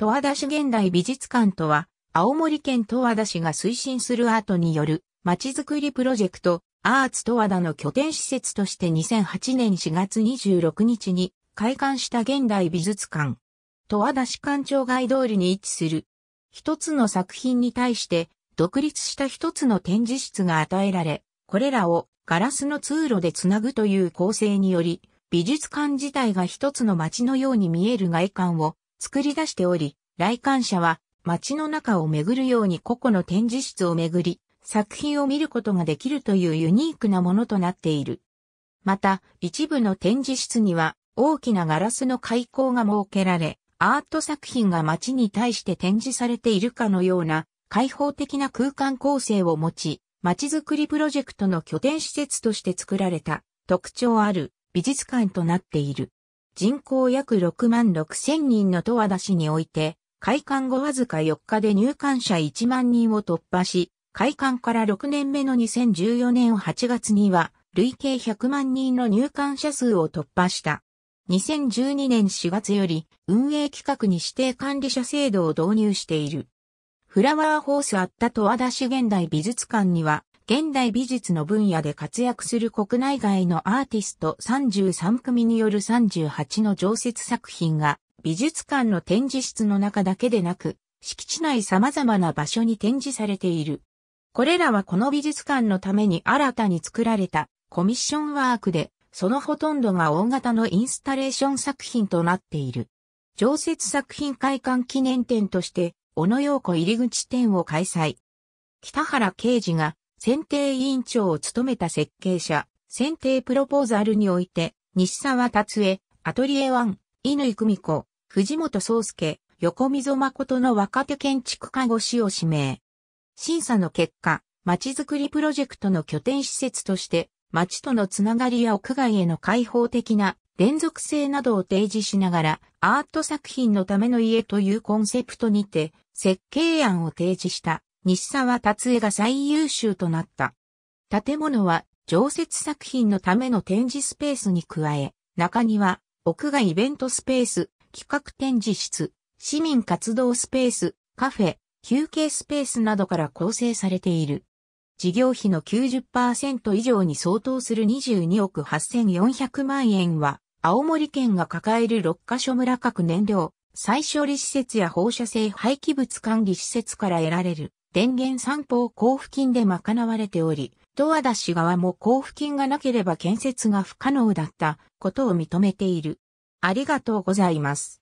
十和田市現代美術館とは、青森県十和田市が推進するアートによる、まちづくりプロジェクト、アーツ十和田の拠点施設として2008年4月26日に開館した現代美術館。十和田市館長街通りに位置する。一つの作品に対して、独立した一つの展示室が与えられ、これらをガラスの通路でつなぐという構成により、美術館自体が一つの街のように見える外観を作り出しており、来館者は街の中を巡るように個々の展示室を巡り、作品を見ることができるというユニークなものとなっている。また、一部の展示室には大きなガラスの開口が設けられ、アート作品が街に対して展示されているかのような開放的な空間構成を持ち、街づくりプロジェクトの拠点施設として作られた特徴ある美術館となっている。人口約6万6千人の十和田市において、開館後わずか4日で入館者1万人を突破し、開館から6年目の2014年8月には、累計100万人の入館者数を突破した。2012年4月より運営企画に指定管理者制度を導入している。フラワーホースあったと和田市現代美術館には現代美術の分野で活躍する国内外のアーティスト33組による38の常設作品が美術館の展示室の中だけでなく、敷地内様々な場所に展示されている。これらはこの美術館のために新たに作られたコミッションワークで、そのほとんどが大型のインスタレーション作品となっている。常設作品会館記念展として、小野洋子入口展を開催。北原刑事が選定委員長を務めた設計者、選定プロポーザルにおいて、西沢達江、アトリエ1、犬久美子、藤本壮介、横溝誠の若手建築家5氏を指名。審査の結果、街づくりプロジェクトの拠点施設として、街とのつながりや屋外への開放的な連続性などを提示しながら、アート作品のための家というコンセプトにて、設計案を提示した。西沢達江が最優秀となった。建物は常設作品のための展示スペースに加え、中庭、屋外イベントスペース、企画展示室、市民活動スペース、カフェ、休憩スペースなどから構成されている。事業費の90%以上に相当する22億8400万円は、青森県が抱える6カ所村各燃料、再処理施設や放射性廃棄物管理施設から得られる電源三方交付金で賄われており、十和田市側も交付金がなければ建設が不可能だったことを認めている。ありがとうございます。